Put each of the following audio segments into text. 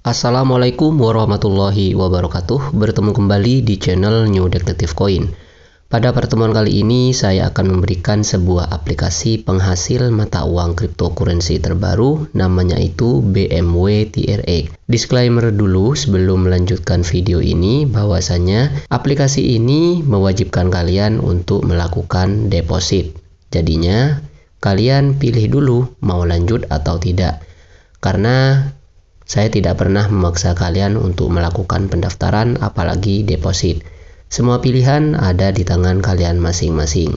Assalamualaikum warahmatullahi wabarakatuh. Bertemu kembali di channel New Detective Coin. Pada pertemuan kali ini saya akan memberikan sebuah aplikasi penghasil mata uang cryptocurrency terbaru namanya itu BMW TRX. Disclaimer dulu sebelum melanjutkan video ini bahwasanya aplikasi ini mewajibkan kalian untuk melakukan deposit. Jadinya kalian pilih dulu mau lanjut atau tidak. Karena saya tidak pernah memaksa kalian untuk melakukan pendaftaran apalagi deposit. Semua pilihan ada di tangan kalian masing-masing.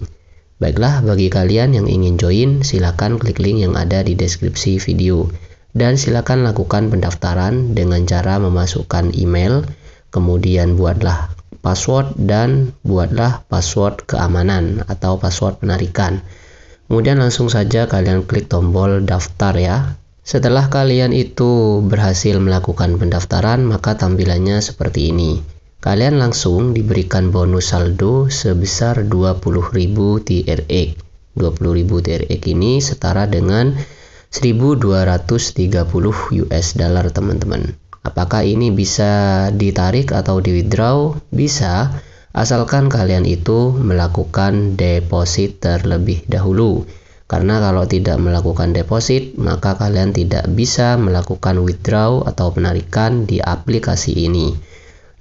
Baiklah, bagi kalian yang ingin join, silakan klik link yang ada di deskripsi video. Dan silakan lakukan pendaftaran dengan cara memasukkan email, kemudian buatlah password dan buatlah password keamanan atau password penarikan. Kemudian langsung saja kalian klik tombol daftar ya. Setelah kalian itu berhasil melakukan pendaftaran, maka tampilannya seperti ini. Kalian langsung diberikan bonus saldo sebesar 20.000 TRX. 20.000 TRX ini setara dengan 1230 US dollar, teman-teman. Apakah ini bisa ditarik atau di withdraw? Bisa, asalkan kalian itu melakukan deposit terlebih dahulu. Karena kalau tidak melakukan deposit, maka kalian tidak bisa melakukan withdraw atau penarikan di aplikasi ini.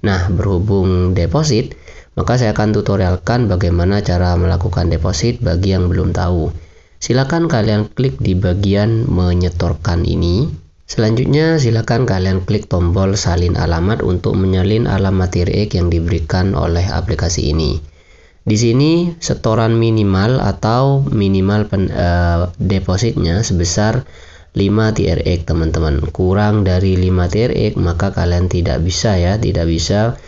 Nah, berhubung deposit, maka saya akan tutorialkan bagaimana cara melakukan deposit bagi yang belum tahu. Silakan kalian klik di bagian menyetorkan ini. Selanjutnya, silakan kalian klik tombol salin alamat untuk menyalin alamat tirik yang diberikan oleh aplikasi ini. Di sini setoran minimal atau minimal pen, uh, depositnya sebesar 5 TRX teman-teman. Kurang dari 5 TRX maka kalian tidak bisa ya, tidak bisa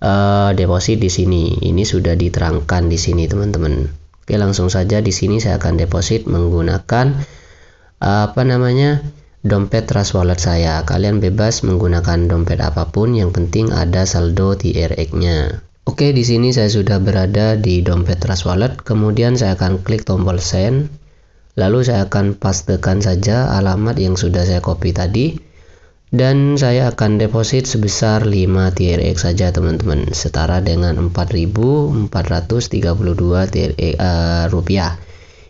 uh, deposit di sini. Ini sudah diterangkan di sini teman-teman. Oke, langsung saja di sini saya akan deposit menggunakan uh, apa namanya? dompet trust wallet saya. Kalian bebas menggunakan dompet apapun yang penting ada saldo TRX-nya. Oke, di sini saya sudah berada di dompet Trust Wallet. Kemudian saya akan klik tombol send. Lalu saya akan pastekan saja alamat yang sudah saya copy tadi. Dan saya akan deposit sebesar 5 TRX saja teman-teman. Setara dengan 4.432 TRX uh, rupiah.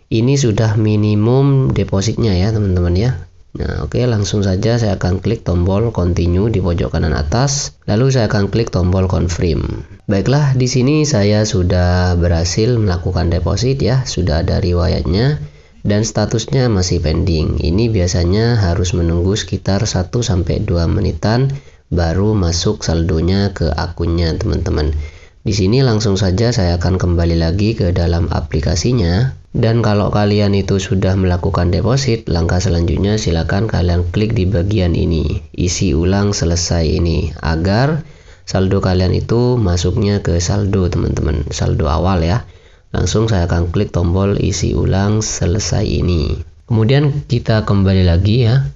Ini sudah minimum depositnya ya teman-teman ya. Nah, oke, okay, langsung saja saya akan klik tombol continue di pojok kanan atas, lalu saya akan klik tombol confirm. Baiklah, di sini saya sudah berhasil melakukan deposit ya, sudah ada riwayatnya dan statusnya masih pending. Ini biasanya harus menunggu sekitar 1 sampai 2 menitan baru masuk saldonya ke akunnya, teman-teman. Di sini langsung saja saya akan kembali lagi ke dalam aplikasinya dan kalau kalian itu sudah melakukan deposit, langkah selanjutnya silakan kalian klik di bagian ini, isi ulang selesai ini agar saldo kalian itu masuknya ke saldo teman-teman, saldo awal ya. Langsung saya akan klik tombol isi ulang selesai ini. Kemudian kita kembali lagi ya.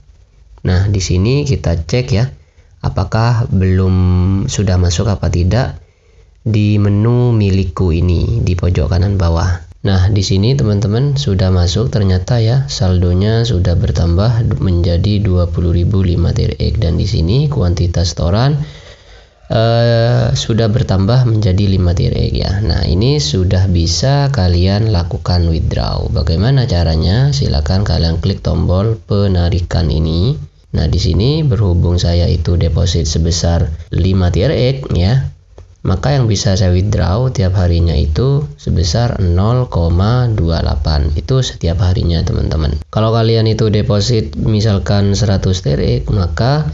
Nah, di sini kita cek ya apakah belum sudah masuk apa tidak di menu milikku ini di pojok kanan bawah. Nah, di sini teman-teman sudah masuk ternyata ya saldonya sudah bertambah menjadi 20.500 TRX dan di sini kuantitas toran eh, sudah bertambah menjadi 5 TRX ya. Nah, ini sudah bisa kalian lakukan withdraw. Bagaimana caranya? Silakan kalian klik tombol penarikan ini. Nah, di sini berhubung saya itu deposit sebesar 5 TRX ya maka yang bisa saya withdraw tiap harinya itu sebesar 0,28 itu setiap harinya teman-teman kalau kalian itu deposit misalkan 100 TRX maka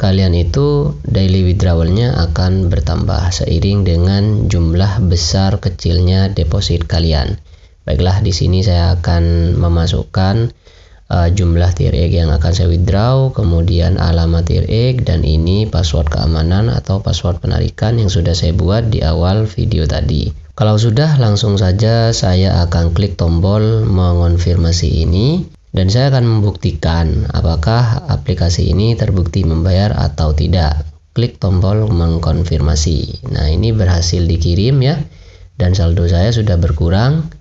kalian itu daily withdrawalnya akan bertambah seiring dengan jumlah besar kecilnya deposit kalian baiklah di sini saya akan memasukkan uh, jumlah egg yang akan saya withdraw, kemudian alamat tier egg dan ini password keamanan atau password penarikan yang sudah saya buat di awal video tadi. Kalau sudah langsung saja saya akan klik tombol mengonfirmasi ini dan saya akan membuktikan apakah aplikasi ini terbukti membayar atau tidak. Klik tombol mengkonfirmasi. Nah, ini berhasil dikirim ya dan saldo saya sudah berkurang.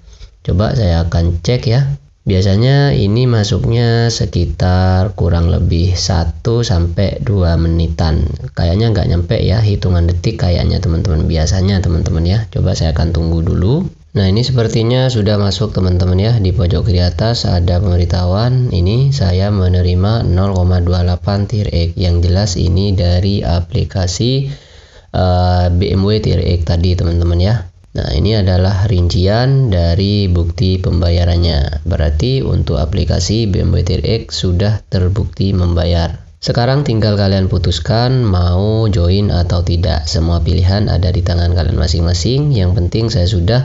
Coba saya akan cek ya Biasanya ini masuknya sekitar kurang lebih 1 sampai 2 menitan. Kayaknya nggak nyampe ya hitungan detik kayaknya teman-teman. Biasanya teman-teman ya. Coba saya akan tunggu dulu. Nah, ini sepertinya sudah masuk teman-teman ya. Di pojok kiri atas ada pemberitahuan. Ini saya menerima 0,28 tier X. Yang jelas ini dari aplikasi uh, eh, BMW tier X tadi teman-teman ya. Nah, ini adalah rincian dari bukti pembayarannya. Berarti untuk aplikasi BMBTX sudah terbukti membayar. Sekarang tinggal kalian putuskan mau join atau tidak. Semua pilihan ada di tangan kalian masing-masing. Yang penting saya sudah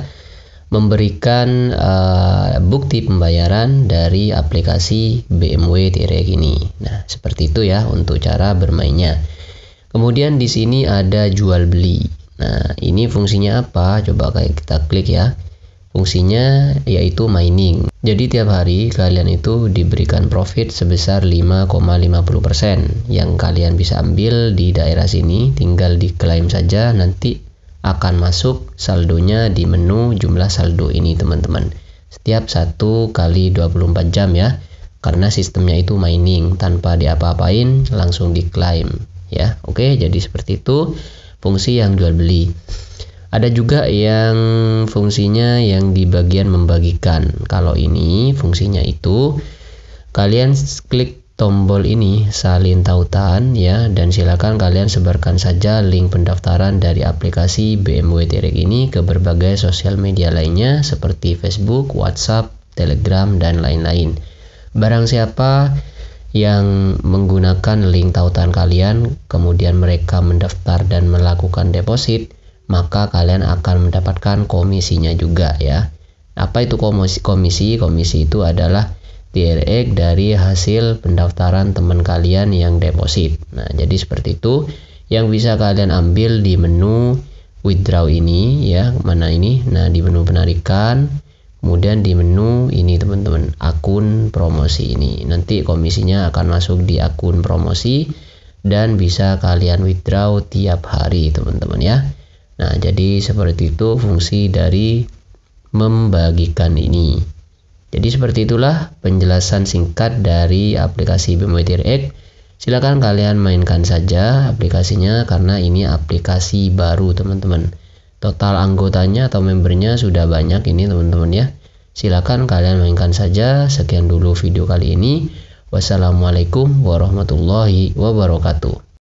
memberikan uh, bukti pembayaran dari aplikasi BMW TRX ini. Nah, seperti itu ya untuk cara bermainnya. Kemudian di sini ada jual beli. Nah, ini fungsinya apa? Coba kayak kita klik ya. Fungsinya yaitu mining. Jadi tiap hari kalian itu diberikan profit sebesar 5,50% yang kalian bisa ambil di daerah sini, tinggal diklaim saja nanti akan masuk saldonya di menu jumlah saldo ini teman-teman. Setiap 1 kali 24 jam ya. Karena sistemnya itu mining tanpa diapa-apain langsung diklaim ya. Oke, jadi seperti itu fungsi yang jual beli. Ada juga yang fungsinya yang di bagian membagikan. Kalau ini fungsinya itu kalian klik tombol ini salin tautan ya dan silakan kalian sebarkan saja link pendaftaran dari aplikasi BMW Direct ini ke berbagai sosial media lainnya seperti Facebook, WhatsApp, Telegram dan lain-lain. Barang siapa yang menggunakan link tautan kalian, kemudian mereka mendaftar dan melakukan deposit, maka kalian akan mendapatkan komisinya juga ya. Apa itu komisi? Komisi, komisi itu adalah TRX dari hasil pendaftaran teman kalian yang deposit. Nah, jadi seperti itu yang bisa kalian ambil di menu withdraw ini ya, mana ini? Nah, di menu penarikan kemudian di menu ini teman-teman akun promosi ini nanti komisinya akan masuk di akun promosi dan bisa kalian withdraw tiap hari teman-teman ya nah jadi seperti itu fungsi dari membagikan ini jadi seperti itulah penjelasan singkat dari aplikasi Bimetir X silahkan kalian mainkan saja aplikasinya karena ini aplikasi baru teman-teman total anggotanya atau membernya sudah banyak ini teman-teman ya silakan kalian mainkan saja sekian dulu video kali ini wassalamualaikum warahmatullahi wabarakatuh